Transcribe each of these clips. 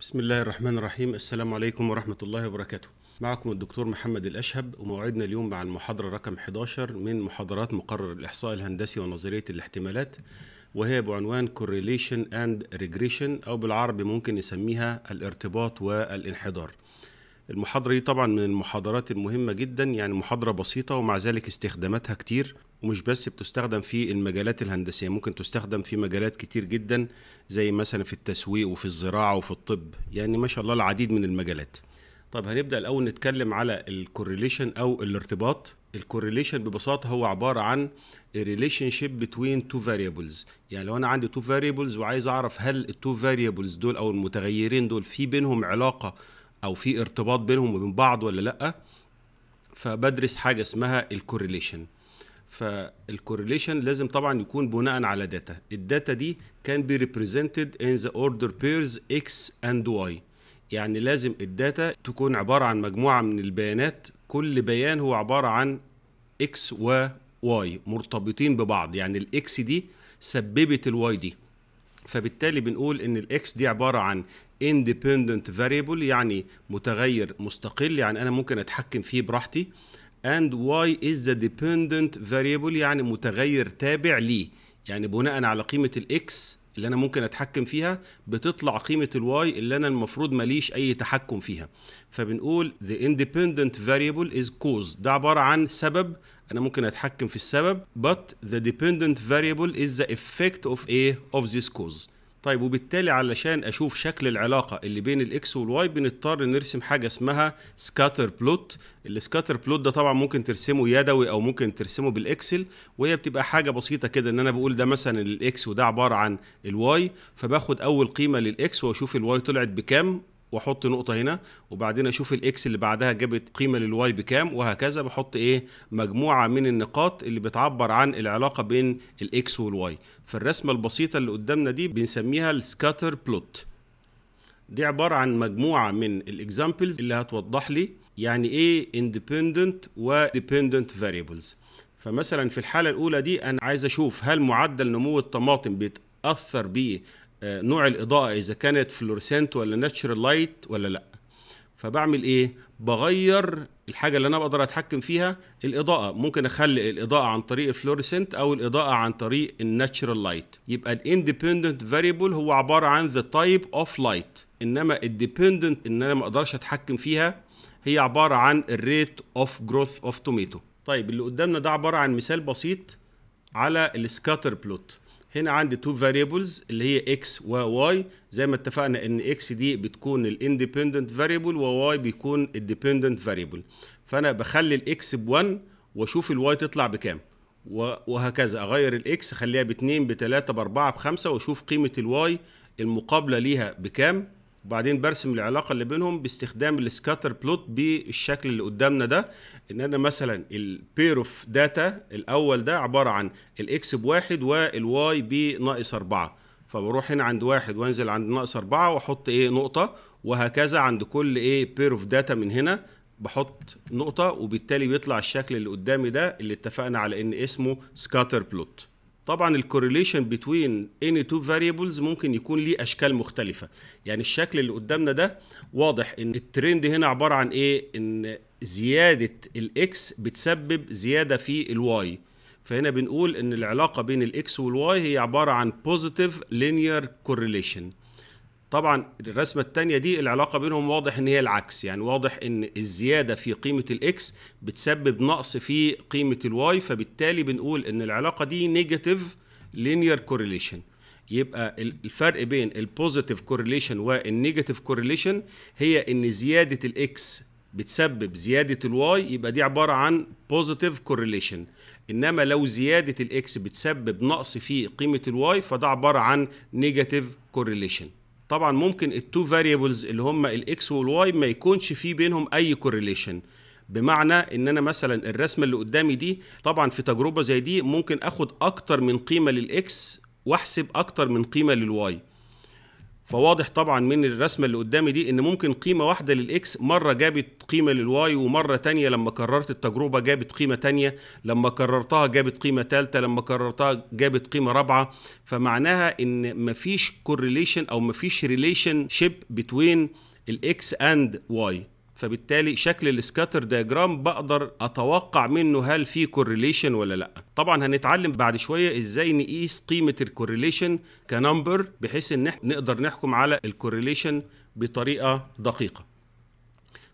بسم الله الرحمن الرحيم السلام عليكم ورحمة الله وبركاته معكم الدكتور محمد الأشهب وموعدنا اليوم مع المحاضرة رقم 11 من محاضرات مقرر الإحصاء الهندسي ونظرية الاحتمالات وهي بعنوان Correlation and Regression أو بالعربي ممكن نسميها الارتباط والانحدار المحاضرة دي طبعا من المحاضرات المهمة جدا يعني محاضرة بسيطة ومع ذلك استخداماتها كتير ومش بس بتستخدم في المجالات الهندسيه ممكن تستخدم في مجالات كتير جدا زي مثلا في التسويق وفي الزراعه وفي الطب يعني ما شاء الله العديد من المجالات طب هنبدا الاول نتكلم على الكورليشن او الارتباط الكورليشن ببساطه هو عباره عن ريليشن شيب بتوين تو فاريبلز يعني لو انا عندي تو فاريبلز وعايز اعرف هل التو فاريبلز دول او المتغيرين دول في بينهم علاقه او في ارتباط بينهم وبين بعض ولا لا فبدرس حاجه اسمها الكورليشن فالكورليشن لازم طبعا يكون بناء على داتا الداتا دي كان بي ريبريزنتد ان ذا اوردر بيرز اكس اند واي يعني لازم الداتا تكون عباره عن مجموعه من البيانات كل بيان هو عباره عن اكس وواي مرتبطين ببعض يعني الاكس دي سببت الواي دي فبالتالي بنقول ان الاكس دي عباره عن independent variable يعني متغير مستقل يعني انا ممكن اتحكم فيه براحتي and y is the dependent variable يعني متغير تابع ليه يعني بناء على قيمة الاكس اللي انا ممكن اتحكم فيها بتطلع قيمة الواي اللي انا المفروض ماليش اي تحكم فيها فبنقول the independent variable is cause ده عبارة عن سبب انا ممكن اتحكم في السبب but the dependent variable is the effect of a of this cause طيب وبالتالي علشان اشوف شكل العلاقه اللي بين الاكس والواي بنضطر نرسم حاجه اسمها سكاتر بلوت السكاتر بلوت ده طبعا ممكن ترسمه يدوي او ممكن ترسمه بالاكسل وهي بتبقى حاجه بسيطه كده ان انا بقول ده مثلا الاكس وده عباره عن الواي فباخد اول قيمه للاكس واشوف الواي طلعت بكام واحط نقطه هنا وبعدين اشوف الاكس اللي بعدها جابت قيمه للواي بكام وهكذا بحط ايه مجموعه من النقاط اللي بتعبر عن العلاقه بين الاكس والواي فالرسمه البسيطه اللي قدامنا دي بنسميها السكاتر بلوت دي عباره عن مجموعه من الاكزامبلز اللي هتوضح لي يعني ايه independent و dependent variables فمثلا في الحاله الاولى دي انا عايز اشوف هل معدل نمو الطماطم بيتاثر بيه نوع الاضاءه اذا كانت فلورسنت ولا ناتشرال لايت ولا لا فبعمل ايه بغير الحاجه اللي انا بقدر اتحكم فيها الاضاءه ممكن اخلي الاضاءه عن طريق الفلورسنت او الاضاءه عن طريق الناتشرال لايت يبقى الاندبندنت فاريبل هو عباره عن ذا تايب اوف لايت انما الديبندنت ان انا ما اقدرش اتحكم فيها هي عباره عن الريت اوف جروث اوف توميتو طيب اللي قدامنا ده عباره عن مثال بسيط على السكاتر بلوت هنا عندي تو فاريبلز اللي هي اكس وواي زي ما اتفقنا ان اكس دي بتكون الاندبندنت فاريبل وواي بيكون الديبندنت فاريبل فانا بخلي الاكس ب1 واشوف الواي تطلع بكام وهكذا اغير الاكس اخليها ب2 ب3 ب4 ب5 واشوف قيمه الواي المقابله ليها بكام وبعدين برسم العلاقه اللي بينهم باستخدام السكاتر بلوت بالشكل اللي قدامنا ده ان انا مثلا البير اوف داتا الاول ده عباره عن الاكس بواحد والواي بناقص اربعه فبروح هنا عند واحد وانزل عند ناقص اربعه واحط ايه نقطه وهكذا عند كل ايه بير اوف داتا من هنا بحط نقطه وبالتالي بيطلع الشكل اللي قدامي ده اللي اتفقنا على ان اسمه سكاتر بلوت طبعا الكوريليشن بتوين اني تو فاريبلز ممكن يكون ليه اشكال مختلفه يعني الشكل اللي قدامنا ده واضح ان الترند هنا عباره عن ايه ان زياده الاكس بتسبب زياده في الواي فهنا بنقول ان العلاقه بين الاكس والواي هي عباره عن بوزيتيف لينير كوريليشن طبعا الرسمه الثانيه دي العلاقه بينهم واضح ان هي العكس يعني واضح ان الزياده في قيمه الاكس بتسبب نقص في قيمه الواي فبالتالي بنقول ان العلاقه دي نيجاتيف لينير كورليشن يبقى الفرق بين البوزيتيف كورليشن والنيجاتيف كورليشن هي ان زياده الاكس بتسبب زياده الواي يبقى دي عباره عن بوزيتيف كورليشن انما لو زياده الاكس بتسبب نقص في قيمه الواي فده عباره عن نيجاتيف كورليشن طبعا ممكن التو فاريبلز اللي هم الاكس والواي ما يكونش في بينهم اي كورليشن بمعنى ان انا مثلا الرسمه اللي قدامي دي طبعا في تجربه زي دي ممكن اخد اكتر من قيمه للاكس واحسب اكتر من قيمه للواي فواضح طبعا من الرسمه اللي قدامي دي ان ممكن قيمه واحده للاكس مره جابت قيمه للواي ومره تانية لما كررت التجربه جابت قيمه تانية لما كررتها جابت قيمه ثالثه لما كررتها جابت قيمه رابعه فمعناها ان مفيش كورليشن او مفيش ريليشن شيب بتوين الاكس اند واي فبالتالي شكل السكاتر دياجرام بقدر اتوقع منه هل في كورليشن ولا لا طبعا هنتعلم بعد شويه ازاي نقيس قيمه الكورليشن كنمبر بحيث ان احنا نقدر نحكم على الكورليشن بطريقه دقيقه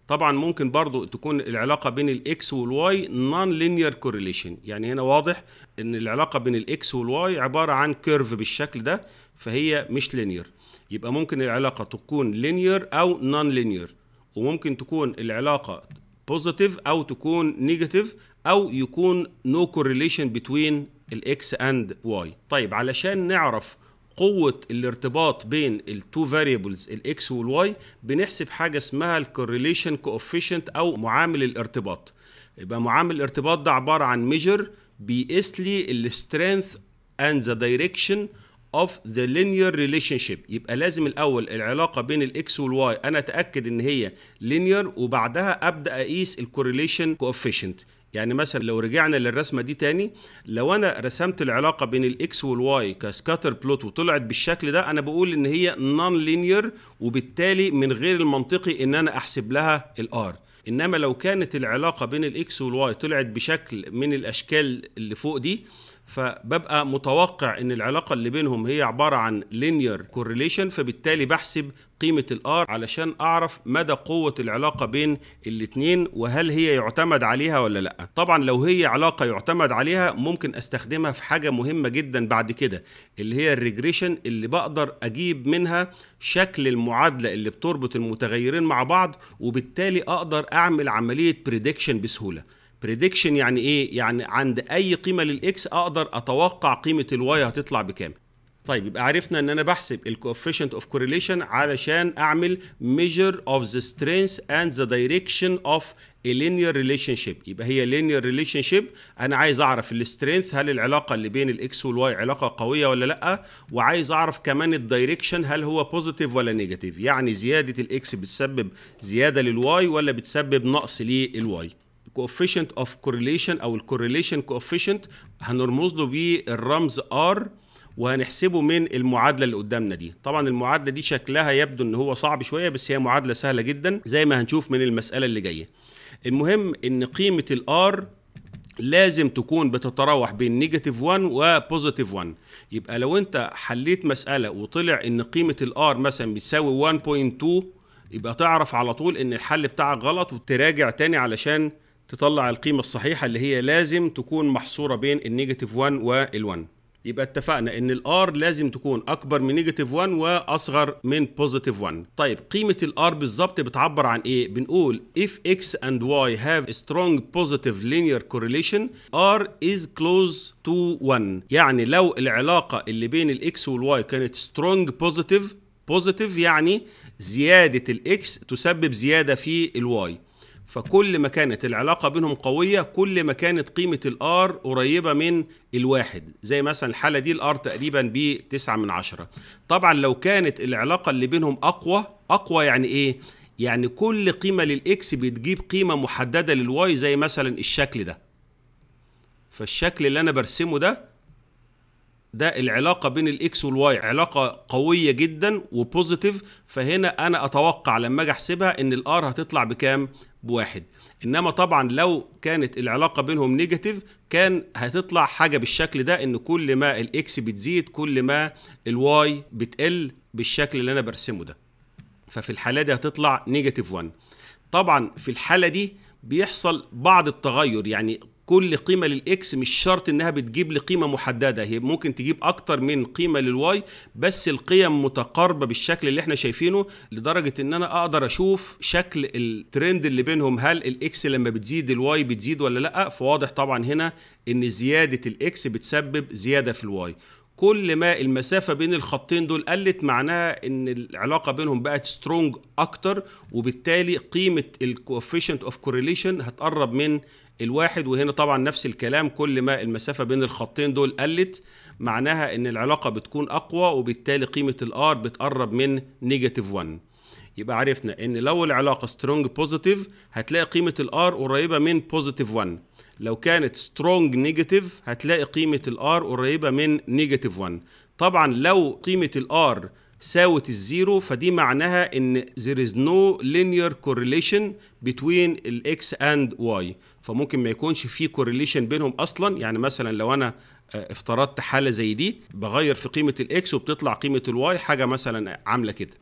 طبعا ممكن برضو تكون العلاقه بين الاكس والواي نون لينير كورليشن يعني هنا واضح ان العلاقه بين الاكس والواي عباره عن كيرف بالشكل ده فهي مش لينير يبقى ممكن العلاقه تكون لينير او نون لينير وممكن تكون العلاقه بوزيتيف او تكون نيجاتيف او يكون نو كورليشن بتوين الاكس اند واي طيب علشان نعرف قوة الارتباط بين التو فاريبلز الاكس والواي بنحسب حاجة اسمها الكورليشن كوفيشنت او معامل الارتباط يبقى معامل الارتباط ده عبارة عن ميجر بيقيس لي السترينث اند ذا دايركشن of the linear relationship يبقى لازم الاول العلاقه بين الاكس والواي انا اتاكد ان هي linear وبعدها ابدا اقيس الكورليشن كوفيشنت يعني مثلا لو رجعنا للرسمه دي تاني لو انا رسمت العلاقه بين الاكس والواي كسكاتر بلوت وطلعت بالشكل ده انا بقول ان هي نون لينير وبالتالي من غير المنطقي ان انا احسب لها الار انما لو كانت العلاقه بين الاكس والواي طلعت بشكل من الاشكال اللي فوق دي فببقى متوقع ان العلاقه اللي بينهم هي عباره عن لينير كورليشن فبالتالي بحسب قيمه الار علشان اعرف مدى قوه العلاقه بين الاثنين وهل هي يعتمد عليها ولا لا طبعا لو هي علاقه يعتمد عليها ممكن استخدمها في حاجه مهمه جدا بعد كده اللي هي الريجريشن اللي بقدر اجيب منها شكل المعادله اللي بتربط المتغيرين مع بعض وبالتالي اقدر اعمل عمليه بريدكشن بسهوله بريدكشن يعني ايه يعني عند اي قيمه للاكس اقدر اتوقع قيمه الواي هتطلع بكام طيب يبقى عرفنا ان انا بحسب الكوفيشنت اوف كورليشن علشان اعمل ميجر اوف ذا سترينث اند ذا دايركشن اوف لينير ريليشن شيب يبقى هي لينير ريليشن شيب انا عايز اعرف السترينث هل العلاقه اللي بين الاكس والواي علاقه قويه ولا لا وعايز اعرف كمان الدايركشن هل هو بوزيتيف ولا نيجاتيف يعني زياده الاكس بتسبب زياده للواي ولا بتسبب نقص للواي الكوفيشنت اوف كورليشن او الكورليشن كوفيشنت هنرمز له بالرمز ار وهنحسبه من المعادله اللي قدامنا دي طبعا المعادله دي شكلها يبدو ان هو صعب شويه بس هي معادله سهله جدا زي ما هنشوف من المساله اللي جايه المهم ان قيمه الار لازم تكون بتتراوح بين نيجاتيف 1 وبوزيتيف 1 يبقى لو انت حليت مساله وطلع ان قيمه الار مثلا بتساوي 1.2 يبقى تعرف على طول ان الحل بتاعك غلط وتراجع تاني علشان تطلع القيمة الصحيحة اللي هي لازم تكون محصورة بين النيجاتيف 1 وال1 يبقى اتفقنا ان الار لازم تكون اكبر من نيجاتيف 1 واصغر من بوزيتيف 1 طيب قيمه الار بالظبط بتعبر عن ايه بنقول if x and y have a strong positive linear correlation r is close to 1 يعني لو العلاقه اللي بين الاكس والواي كانت strong positive positive يعني زياده الاكس تسبب زياده في الواي فكل ما كانت العلاقة بينهم قوية كل ما كانت قيمة الآر قريبة من الواحد زي مثلا الحالة دي الآر تقريبا 9 من عشرة طبعا لو كانت العلاقة اللي بينهم أقوى أقوى يعني إيه؟ يعني كل قيمة للإكس بتجيب قيمة محددة للواي زي مثلا الشكل ده فالشكل اللي أنا برسمه ده ده العلاقه بين الاكس والواي علاقه قويه جدا وبوزيتيف فهنا انا اتوقع لما اجي احسبها ان الار هتطلع بكام بواحد انما طبعا لو كانت العلاقه بينهم نيجاتيف كان هتطلع حاجه بالشكل ده ان كل ما الاكس بتزيد كل ما الواي بتقل بالشكل اللي انا برسمه ده ففي الحاله دي هتطلع نيجاتيف 1 طبعا في الحاله دي بيحصل بعض التغير يعني كل قيمة للإكس مش شرط إنها بتجيب لي قيمة محددة هي ممكن تجيب أكتر من قيمة للواي بس القيم متقاربة بالشكل اللي إحنا شايفينه لدرجة إن أنا أقدر أشوف شكل الترند اللي بينهم هل الإكس لما بتزيد الواي بتزيد ولا لأ فواضح طبعا هنا إن زيادة الإكس بتسبب زيادة في الواي كل ما المسافه بين الخطين دول قلت معناها ان العلاقه بينهم بقت سترونج اكتر وبالتالي قيمه الكوفيشنت اوف كورليشن هتقرب من الواحد وهنا طبعا نفس الكلام كل ما المسافة بين الخطين دول قلت معناها ان العلاقة بتكون اقوى وبالتالي قيمة الار بتقرب من نيجاتيف 1 يبقى عرفنا ان لو العلاقة سترونج بوزيتيف هتلاقي قيمة الار قريبة من بوزيتيف 1 لو كانت سترونج نيجاتيف هتلاقي قيمة الار قريبة من نيجاتيف 1 طبعا لو قيمة الار ساوت الزيرو فدي معناها ان there is no linear correlation between x and y فممكن ما يكونش في كورليشن بينهم اصلا يعني مثلا لو انا آه، افترضت حاله زي دي بغير في قيمه الاكس وبتطلع قيمه الواي حاجه مثلا عامله كده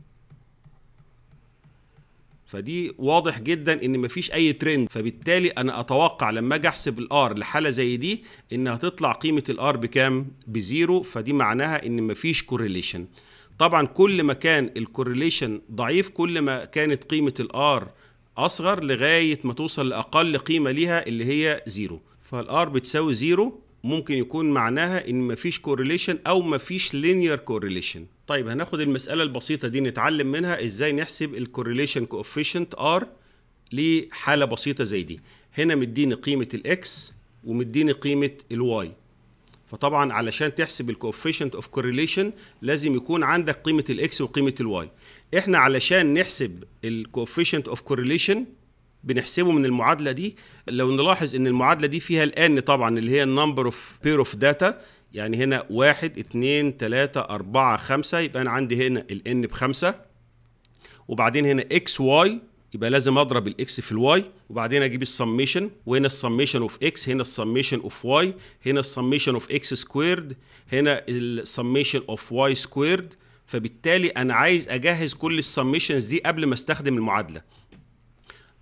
فدي واضح جدا ان مفيش اي ترند فبالتالي انا اتوقع لما اجي احسب الار لحاله زي دي ان هتطلع قيمه الار بكام بزيرو فدي معناها ان مفيش كورليشن طبعا كل ما كان الكورليشن ضعيف كل ما كانت قيمه الار اصغر لغايه ما توصل لاقل قيمه ليها اللي هي زيرو فالار بتساوي زيرو ممكن يكون معناها ان مفيش كورليشن او مفيش لينير كورليشن طيب هناخد المساله البسيطه دي نتعلم منها ازاي نحسب الكورليشن كوفيشنت ار لحاله بسيطه زي دي هنا مديني قيمه الاكس ومديني قيمه الواي فطبعا علشان تحسب الكوفيشنت اوف كورليشن لازم يكون عندك قيمه الاكس وقيمه الواي احنا علشان نحسب الكوفيشنت اوف كورليشن بنحسبه من المعادله دي لو نلاحظ ان المعادله دي فيها الان طبعا اللي هي النمبر اوف بير اوف داتا يعني هنا واحد اتنين تلاتة أربعة خمسة يبقى أنا عندي هنا ال n بخمسة وبعدين هنا اكس واي يبقى لازم أضرب الاكس في الواي وبعدين أجيب السميشن وهنا السميشن اوف اكس هنا السميشن اوف واي هنا السميشن اوف اكس سكويرد هنا السميشن اوف واي سكويرد فبالتالي انا عايز اجهز كل السميشنز دي قبل ما استخدم المعادله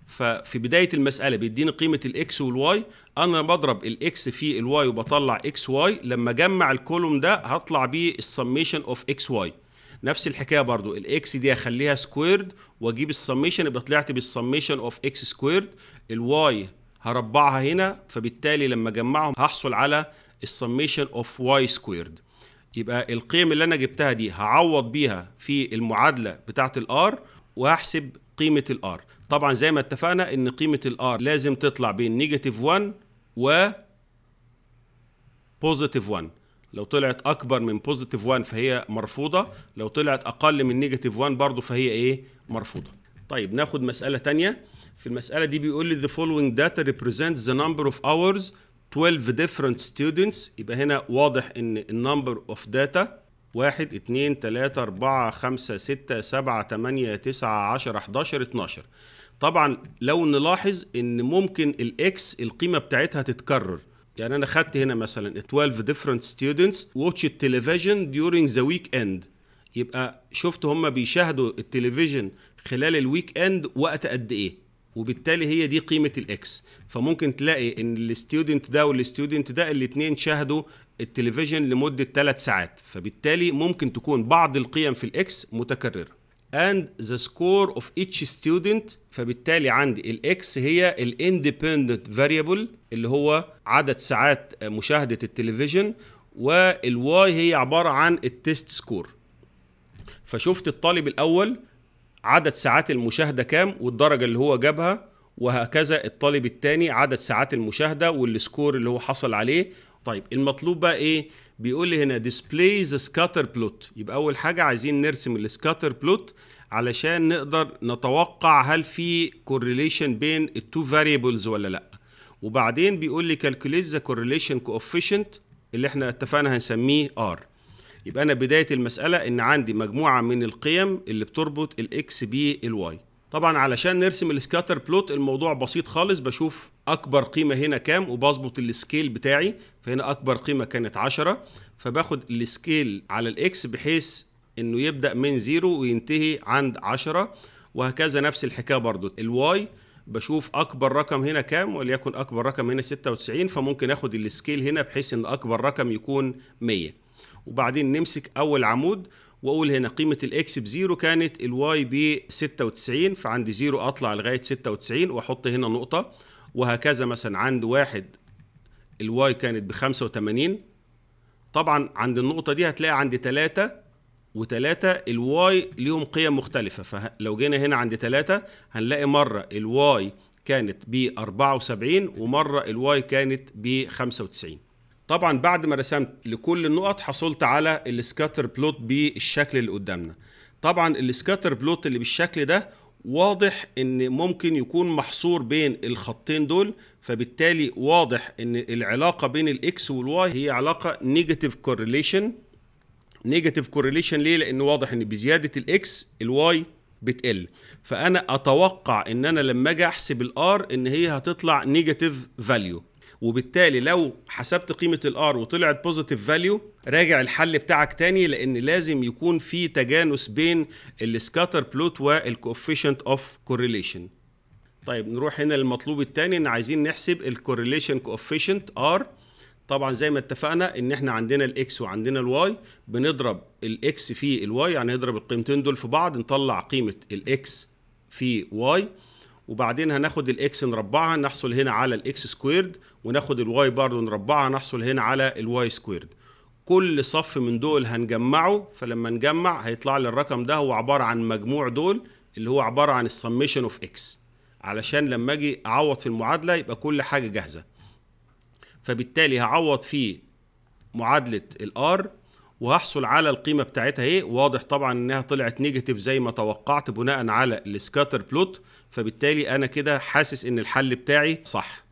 ففي بدايه المساله بيديني قيمه الاكس والواي انا بضرب الاكس في الواي وبطلع اكس واي لما اجمع الكولوم ده هطلع بيه السميشن اوف اكس واي نفس الحكايه برضو الاكس دي هخليها سكويرد واجيب السميشن يبقى طلعت بالسميشن اوف اكس سكويرد الواي هربعها هنا فبالتالي لما اجمعهم هحصل على السميشن اوف واي سكويرد يبقى القيم اللي انا جبتها دي هعوض بيها في المعادله بتاعه الار وهحسب قيمه الار طبعا زي ما اتفقنا ان قيمه الار لازم تطلع بين نيجاتيف 1 و بوزيتيف 1 لو طلعت اكبر من بوزيتيف 1 فهي مرفوضه لو طلعت اقل من نيجاتيف 1 برضو فهي ايه مرفوضه طيب ناخد مساله تانية في المساله دي بيقول لي the following data represents the number of hours 12 different students يبقى هنا واضح ان النمبر اوف داتا 1 2 3 4 5 6 7 8 9 10 11 12 طبعا لو نلاحظ ان ممكن الاكس القيمه بتاعتها تتكرر يعني انا خدت هنا مثلا 12 different students watch television during the weekend يبقى شفت هم بيشاهدوا التلفزيون خلال الويك اند وقت قد ايه وبالتالي هي دي قيمه الاكس فممكن تلاقي ان الاستودنت ده والاستودنت ده الاثنين شاهدوا التلفزيون لمده 3 ساعات فبالتالي ممكن تكون بعض القيم في الاكس متكرره and the score of each student فبالتالي عندي الاكس هي الاندبندنت فاريبل اللي هو عدد ساعات مشاهده التلفزيون والواي هي عباره عن التيست سكور فشفت الطالب الاول عدد ساعات المشاهدة كام والدرجة اللي هو جابها وهكذا الطالب الثاني عدد ساعات المشاهدة والسكور اللي هو حصل عليه طيب المطلوب بقى ايه بيقول لي هنا display the scatter plot يبقى اول حاجة عايزين نرسم scatter بلوت علشان نقدر نتوقع هل في correlation بين التو variables ولا لا وبعدين بيقول لي calculate the correlation coefficient اللي احنا اتفقنا هنسميه R يبقى انا بدايه المساله ان عندي مجموعه من القيم اللي بتربط الاكس بالواي طبعا علشان نرسم السكاتر بلوت الموضوع بسيط خالص بشوف اكبر قيمه هنا كام وبظبط السكيل بتاعي فهنا اكبر قيمه كانت 10 فباخد السكيل على الاكس بحيث انه يبدا من زيرو وينتهي عند 10 وهكذا نفس الحكايه برضه الواي بشوف اكبر رقم هنا كام وليكن اكبر رقم هنا 96 فممكن اخد السكيل هنا بحيث ان اكبر رقم يكون 100 وبعدين نمسك اول عمود واقول هنا قيمه الاكس بزيرو كانت الواي ب 96 فعند زيرو اطلع لغايه 96 واحط هنا نقطه وهكذا مثلا عند واحد الواي كانت ب 85 طبعا عند النقطه دي هتلاقي عند 3 و3 الواي ليهم قيم مختلفه فلو جينا هنا عند 3 هنلاقي مره الواي كانت ب 74 ومره الواي كانت ب 95 طبعا بعد ما رسمت لكل النقط حصلت على السكاتر بلوت بالشكل اللي قدامنا طبعا السكاتر بلوت اللي بالشكل ده واضح ان ممكن يكون محصور بين الخطين دول فبالتالي واضح ان العلاقه بين الاكس والواي هي علاقه نيجاتيف كورليشن نيجاتيف كورليشن ليه لان واضح ان بزياده الاكس الواي بتقل فانا اتوقع ان انا لما اجي احسب الار ان هي هتطلع نيجاتيف فاليو وبالتالي لو حسبت قيمه الار وطلعت بوزيتيف فاليو راجع الحل بتاعك تاني لان لازم يكون في تجانس بين السكاتر بلوت والكوفيشنت اوف كورليشن طيب نروح هنا للمطلوب التاني ان عايزين نحسب الكورليشن كوفيشنت ار طبعا زي ما اتفقنا ان احنا عندنا الاكس وعندنا الواي بنضرب الاكس في الواي يعني نضرب القيمتين دول في بعض نطلع قيمه الاكس في واي وبعدين هناخد الاكس نربعها نحصل هنا على الاكس سكويرد وناخد الواي برضه نربعها نحصل هنا على الواي سكويرد كل صف من دول هنجمعه فلما نجمع هيطلع لي الرقم ده هو عباره عن مجموع دول اللي هو عباره عن السميشن اوف اكس علشان لما اجي اعوض في المعادله يبقى كل حاجه جاهزه فبالتالي هعوض في معادله الار وهحصل على القيمه بتاعتها ايه واضح طبعا انها طلعت نيجاتيف زي ما توقعت بناء على السكاتر بلوت فبالتالي انا كده حاسس ان الحل بتاعي صح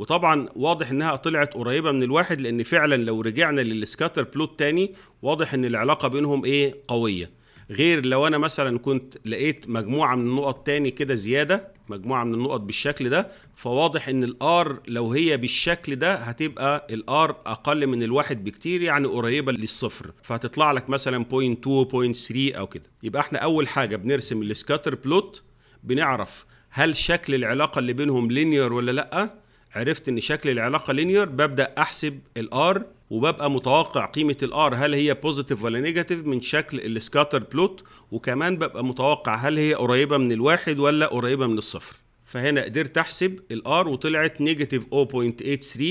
وطبعا واضح انها طلعت قريبه من الواحد لان فعلا لو رجعنا للسكاتر بلوت تاني واضح ان العلاقه بينهم ايه قويه غير لو انا مثلا كنت لقيت مجموعه من النقط تاني كده زياده مجموعه من النقط بالشكل ده فواضح ان الار لو هي بالشكل ده هتبقى الار اقل من الواحد بكتير يعني قريبه للصفر فهتطلع لك مثلا 0.2 0.3 او كده يبقى احنا اول حاجه بنرسم السكاتر بلوت بنعرف هل شكل العلاقه اللي بينهم لينير ولا لا عرفت ان شكل العلاقه لينير ببدا احسب الار وببقى متوقع قيمه الار هل هي بوزيتيف ولا نيجاتيف من شكل السكاتر بلوت وكمان ببقى متوقع هل هي قريبه من الواحد ولا قريبه من الصفر فهنا قدرت احسب الار وطلعت نيجاتيف 0.83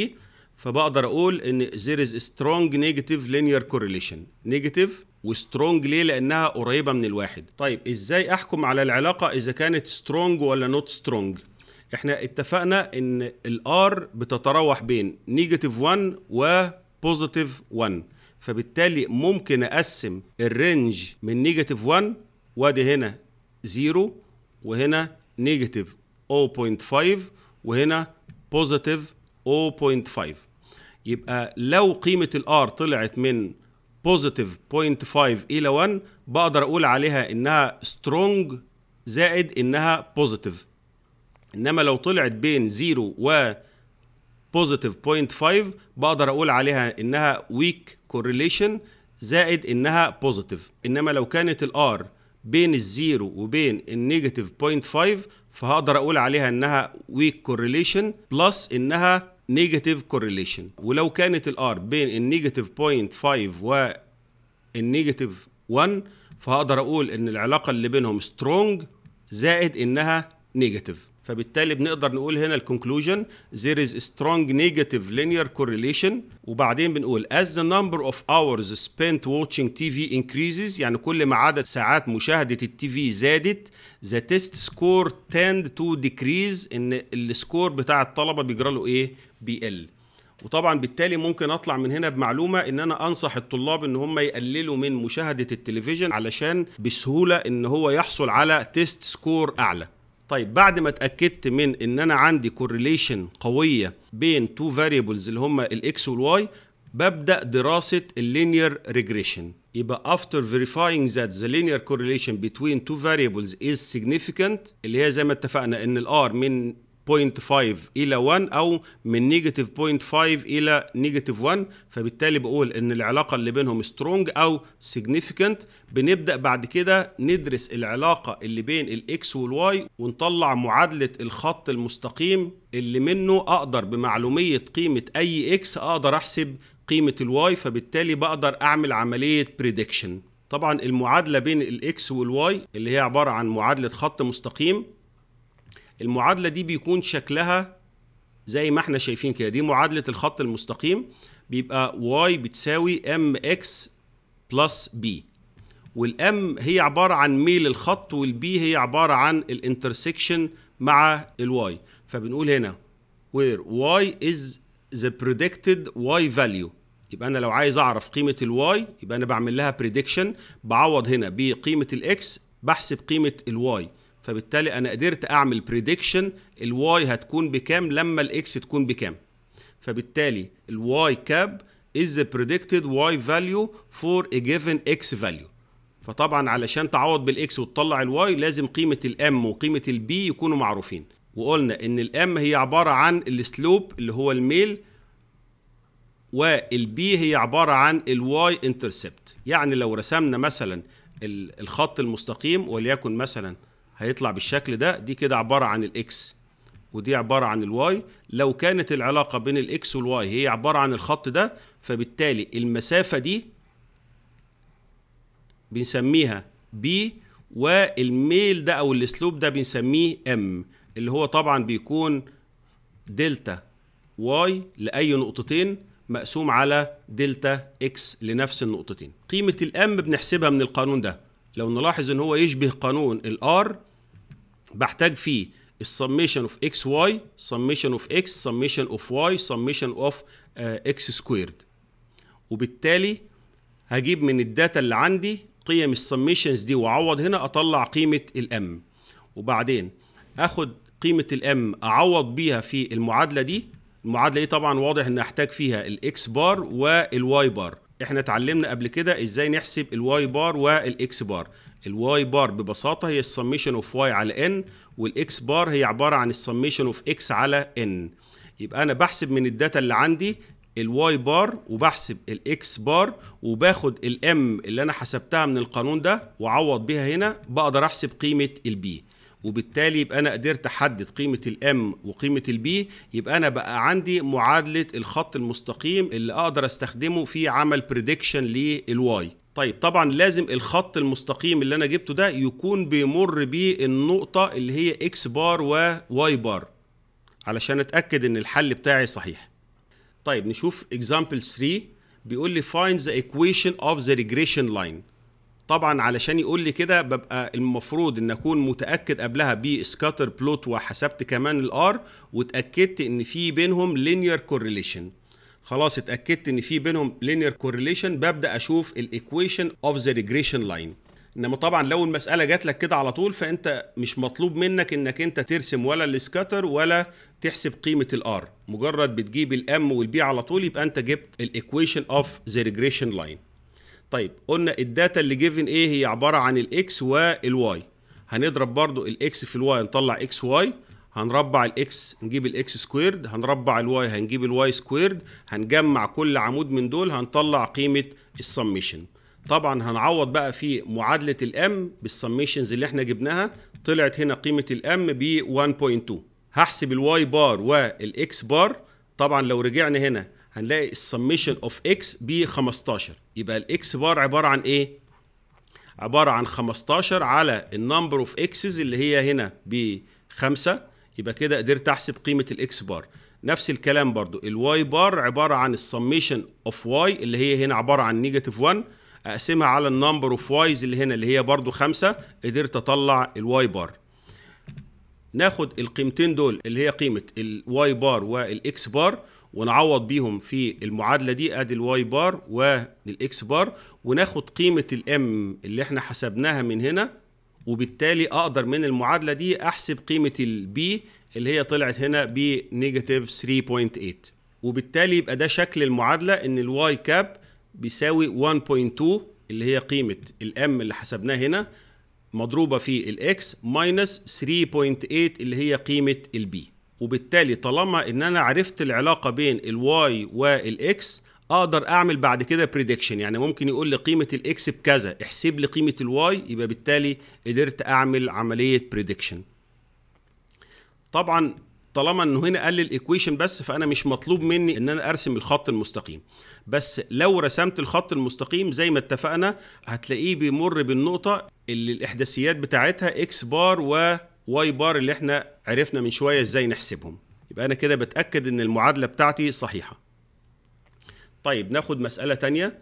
فبقدر اقول ان there is strong negative linear correlation نيجاتيف وسترونج ليه لانها قريبه من الواحد طيب ازاي احكم على العلاقه اذا كانت سترونج ولا نوت سترونج احنا اتفقنا ان الار بتتراوح بين نيجاتيف 1 وبوزيتيف 1 فبالتالي ممكن اقسم الرينج من نيجاتيف 1 وادي هنا 0 وهنا نيجاتيف 0.5 وهنا بوزيتيف 0.5 يبقى لو قيمة الار طلعت من بوزيتيف 0.5 إلى 1 بقدر أقول عليها إنها سترونج زائد إنها بوزيتيف انما لو طلعت بين 0 و بوزيتيف 0.5 بقدر اقول عليها انها ويك كورليشن زائد انها بوزيتيف انما لو كانت الار بين الزيرو وبين النيجاتيف 0.5 فهقدر اقول عليها انها ويك كورليشن بلس انها نيجاتيف كورليشن ولو كانت الار بين النيجاتيف 0.5 والنيجاتيف 1 فهقدر اقول ان العلاقه اللي بينهم سترونج زائد انها نيجاتيف فبالتالي بنقدر نقول هنا الكونكلوجن there is strong negative linear correlation وبعدين بنقول as the number of hours spent watching TV increases يعني كل ما عدد ساعات مشاهدة التي في زادت the test score tend to decrease ان السكور بتاع الطلبة بيجرى له ايه بيقل وطبعا بالتالي ممكن اطلع من هنا بمعلومه ان انا انصح الطلاب ان هم يقللوا من مشاهده التلفزيون علشان بسهوله ان هو يحصل على تيست سكور اعلى طيب بعد ما اتاكدت من ان انا عندي كورليشن قويه بين تو فاريبلز اللي هم الاكس والواي ببدا دراسه اللينير ريجريشن يبقى after verifying that the linear correlation between two variables is significant اللي هي زي ما اتفقنا ان الار من 0.5 الى 1 او من نيجاتيف 0.5 الى نيجاتيف 1 فبالتالي بقول ان العلاقه اللي بينهم سترونج او سيجنيفيكانت بنبدا بعد كده ندرس العلاقه اللي بين الاكس والواي ونطلع معادله الخط المستقيم اللي منه اقدر بمعلوميه قيمه اي اكس اقدر احسب قيمه الواي فبالتالي بقدر اعمل عمليه بريدكشن طبعا المعادله بين الاكس والواي اللي هي عباره عن معادله خط مستقيم المعادله دي بيكون شكلها زي ما احنا شايفين كده دي معادله الخط المستقيم بيبقى y بتساوي mx بلس b والام هي عباره عن ميل الخط والبي هي عباره عن الانترسكشن مع الواي فبنقول هنا where y is the predicted y value يبقى انا لو عايز اعرف قيمه الواي يبقى انا بعمل لها بريدكشن بعوض هنا بقيمه الاكس بحسب قيمه الواي فبالتالي انا قدرت اعمل بريدكشن الواي هتكون بكام لما الاكس تكون بكام فبالتالي الواي كاب از بريدكتد واي فاليو فور ا جيفن اكس فاليو فطبعا علشان تعوض بالاكس وتطلع الواي لازم قيمه الام وقيمه البي يكونوا معروفين وقلنا ان الام هي عباره عن السلوب اللي هو الميل والبي هي عباره عن الواي انترسبت يعني لو رسمنا مثلا الخط المستقيم وليكن مثلا هيطلع بالشكل ده دي كده عبارة عن الاكس ودي عبارة عن الواي لو كانت العلاقة بين الاكس والواي هي عبارة عن الخط ده فبالتالي المسافة دي بنسميها بي والميل ده او الاسلوب ده بنسميه ام اللي هو طبعا بيكون دلتا واي لاي نقطتين مقسوم على دلتا اكس لنفس النقطتين قيمه الام بنحسبها من القانون ده لو نلاحظ ان هو يشبه قانون الار بحتاج فيه السميشن اوف اكس واي سميشن اوف اكس سميشن اوف واي سميشن اوف اكس سكويرد وبالتالي هجيب من الداتا اللي عندي قيم السميشنز دي واعوض هنا اطلع قيمه الام وبعدين اخد قيمه الام اعوض بيها في المعادله دي المعادله دي طبعا واضح ان احتاج فيها الاكس بار والواي بار احنا اتعلمنا قبل كده ازاي نحسب الواي بار والاكس بار الواي بار ببساطه هي السميشن اوف واي على ان والاكس بار هي عباره عن السميشن اوف اكس على ان يبقى انا بحسب من الداتا اللي عندي الواي بار وبحسب الاكس بار وباخد الام اللي انا حسبتها من القانون ده وعوض بيها هنا بقدر احسب قيمه البي وبالتالي يبقى انا قدرت احدد قيمه الام وقيمه البي يبقى انا بقى عندي معادله الخط المستقيم اللي اقدر استخدمه في عمل بريدكشن للواي طيب طبعا لازم الخط المستقيم اللي انا جبته ده يكون بيمر بيه النقطه اللي هي اكس بار وواي بار علشان اتاكد ان الحل بتاعي صحيح طيب نشوف اكزامبل 3 بيقول لي find the equation of the regression line طبعا علشان يقول لي كده ببقى المفروض ان اكون متاكد قبلها بسكاتر بلوت وحسبت كمان الار واتاكدت ان في بينهم linear correlation خلاص اتاكدت ان في بينهم لينير كورليشن ببدا اشوف الايكويشن اوف ذا ريجريشن لاين انما طبعا لو المساله جات لك كده على طول فانت مش مطلوب منك انك انت ترسم ولا السكاتر ولا تحسب قيمه الار مجرد بتجيب الام والبي على طول يبقى انت جبت الايكويشن اوف ذا ريجريشن لاين طيب قلنا الداتا اللي جيفن ايه هي عباره عن الاكس والواي هنضرب برضو الاكس في الواي نطلع اكس واي هنربع الاكس نجيب الاكس سكويرد هنربع الواي هنجيب الواي سكويرد هنجمع كل عمود من دول هنطلع قيمه السميشن طبعا هنعوض بقى في معادله الام بالسميشنز اللي احنا جبناها طلعت هنا قيمه الام ب 1.2 هحسب الواي بار والاكس بار طبعا لو رجعنا هنا هنلاقي السميشن اوف اكس ب 15 يبقى الاكس بار عباره عن ايه عباره عن 15 على النمبر اوف اكسز اللي هي هنا ب 5 يبقى كده قدرت احسب قيمه الاكس بار نفس الكلام برضو الواي بار عباره عن السميشن اوف واي اللي هي هنا عباره عن نيجاتيف 1 اقسمها على النمبر اوف وايز اللي هنا اللي هي برضو خمسة قدرت اطلع الواي بار ناخد القيمتين دول اللي هي قيمه الواي بار والاكس بار ونعوض بيهم في المعادله دي ادي الواي بار والاكس بار وناخد قيمه الام اللي احنا حسبناها من هنا وبالتالي اقدر من المعادله دي احسب قيمه البي اللي هي طلعت هنا نيجاتيف 3.8 وبالتالي يبقى ده شكل المعادله ان الواي كاب بيساوي 1.2 اللي هي قيمه الام اللي حسبناه هنا مضروبه في الاكس ماينس 3.8 اللي هي قيمه البي وبالتالي طالما ان انا عرفت العلاقه بين الواي والاكس اقدر اعمل بعد كده بريدكشن يعني ممكن يقول لي قيمه الاكس بكذا احسب لي قيمه الواي يبقى بالتالي قدرت اعمل عمليه بريدكشن طبعا طالما انه هنا قال لي الايكويشن بس فانا مش مطلوب مني ان انا ارسم الخط المستقيم بس لو رسمت الخط المستقيم زي ما اتفقنا هتلاقيه بيمر بالنقطه اللي الاحداثيات بتاعتها اكس بار وواي بار اللي احنا عرفنا من شويه ازاي نحسبهم يبقى انا كده بتاكد ان المعادله بتاعتي صحيحه طيب ناخد مساله تانية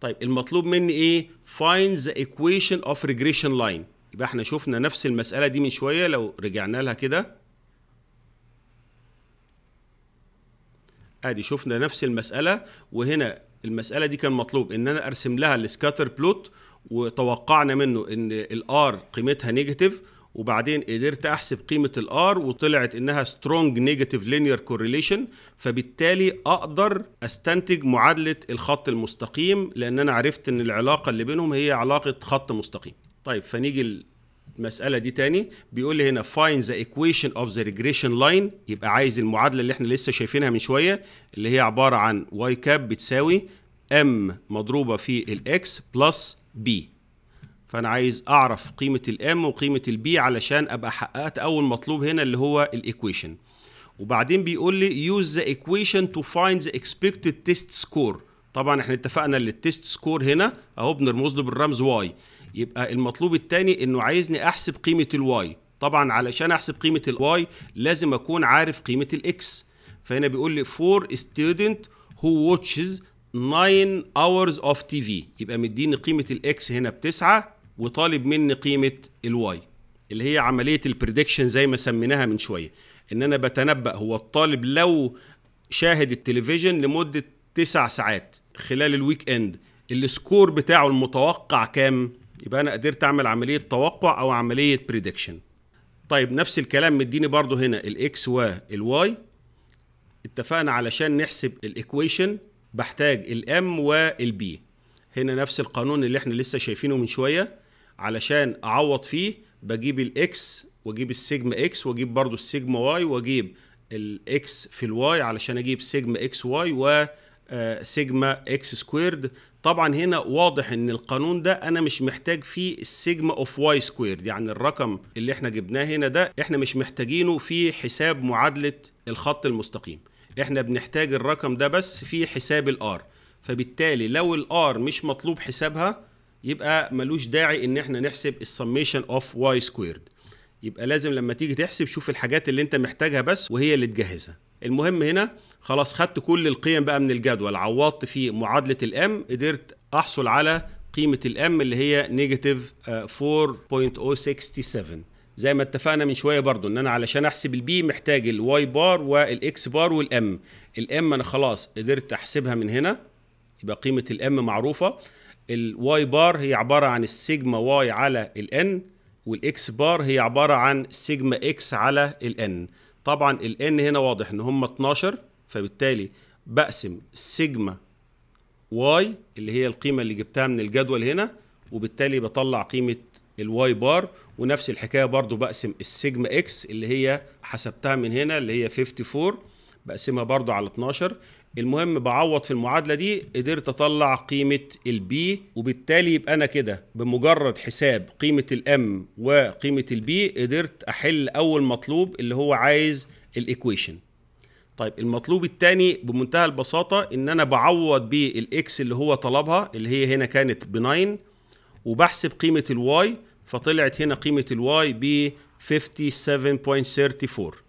طيب المطلوب مني ايه find the equation of regression line يبقى احنا شفنا نفس المساله دي من شويه لو رجعنا لها كده ادي شفنا نفس المساله وهنا المساله دي كان مطلوب ان انا ارسم لها السكاتر بلوت وتوقعنا منه ان الار قيمتها نيجاتيف وبعدين قدرت احسب قيمه الار وطلعت انها سترونج نيجاتيف لينير كورليشن فبالتالي اقدر استنتج معادله الخط المستقيم لان انا عرفت ان العلاقه اللي بينهم هي علاقه خط مستقيم طيب فنيجي المسألة دي تاني بيقول لي هنا find the equation of the regression line يبقى عايز المعادلة اللي احنا لسه شايفينها من شوية اللي هي عبارة عن y كاب بتساوي m مضروبة في ال x plus b فانا عايز اعرف قيمه الام وقيمه البي علشان ابقى حققت اول مطلوب هنا اللي هو الايكويشن وبعدين بيقول لي يوز ذا ايكويشن تو فايند ذا اكسبكتد تيست سكور طبعا احنا اتفقنا ان التيست سكور هنا اهو بنرمز له بالرمز واي يبقى المطلوب الثاني انه عايزني احسب قيمه الواي طبعا علشان احسب قيمه الواي لازم اكون عارف قيمه الاكس فهنا بيقول لي فور ستودنت هو واتشز 9 hours of TV يبقى مديني قيمه الاكس هنا بتسعة وطالب مني قيمه الواي اللي هي عمليه البريدكشن زي ما سميناها من شويه ان انا بتنبأ هو الطالب لو شاهد التلفزيون لمده تسع ساعات خلال الويك اند السكور بتاعه المتوقع كام يبقى انا قدرت اعمل عمليه توقع او عمليه بريدكشن طيب نفس الكلام مديني برضو هنا الاكس والواي اتفقنا علشان نحسب الايكويشن بحتاج الام والبي هنا نفس القانون اللي احنا لسه شايفينه من شويه علشان اعوض فيه بجيب الاكس واجيب السيجما اكس واجيب برضو السيجما واي واجيب الاكس في الواي علشان اجيب سيجما اكس واي و سيجما اكس سكويرد طبعا هنا واضح ان القانون ده انا مش محتاج فيه السيجما اوف واي سكويرد يعني الرقم اللي احنا جبناه هنا ده احنا مش محتاجينه في حساب معادله الخط المستقيم احنا بنحتاج الرقم ده بس في حساب الار فبالتالي لو الار مش مطلوب حسابها يبقى ملوش داعي ان احنا نحسب السميشن اوف واي سكويرد يبقى لازم لما تيجي تحسب شوف الحاجات اللي انت محتاجها بس وهي اللي تجهزها المهم هنا خلاص خدت كل القيم بقى من الجدول عوضت في معادله الام قدرت احصل على قيمه الام اللي هي نيجاتيف آه، 4.067 زي ما اتفقنا من شويه برضو ان انا علشان احسب البي محتاج الواي بار والاكس بار والام الام انا خلاص قدرت احسبها من هنا يبقى قيمه الام معروفه الواي بار هي عباره عن السيجما واي على الان والاكس بار هي عباره عن سيجما اكس على الان طبعا الان هنا واضح ان هم 12 فبالتالي بقسم سيجما واي اللي هي القيمه اللي جبتها من الجدول هنا وبالتالي بطلع قيمه الواي بار ونفس الحكايه برضو بقسم السيجما اكس اللي هي حسبتها من هنا اللي هي 54 بقسمها برضو على 12 المهم بعوض في المعادله دي قدرت اطلع قيمه البي وبالتالي يبقى انا كده بمجرد حساب قيمه الام وقيمه البي قدرت احل اول مطلوب اللي هو عايز الايكويشن طيب المطلوب الثاني بمنتهى البساطه ان انا بعوض بالاكس اللي هو طلبها اللي هي هنا كانت ب9 وبحسب قيمه الواي فطلعت هنا قيمه الواي ب 57.34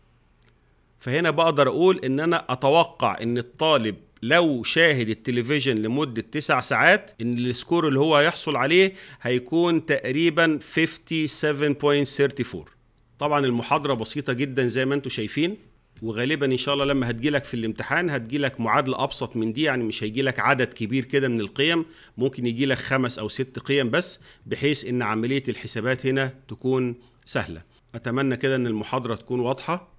فهنا بقدر اقول ان انا اتوقع ان الطالب لو شاهد التلفزيون لمدة تسع ساعات ان السكور اللي هو هيحصل عليه هيكون تقريبا 57.34 طبعا المحاضرة بسيطة جدا زي ما انتم شايفين وغالبا ان شاء الله لما هتجيلك في الامتحان هتجيلك معادله ابسط من دي يعني مش هيجيلك عدد كبير كده من القيم ممكن يجيلك خمس او ست قيم بس بحيث ان عمليه الحسابات هنا تكون سهله اتمنى كده ان المحاضره تكون واضحه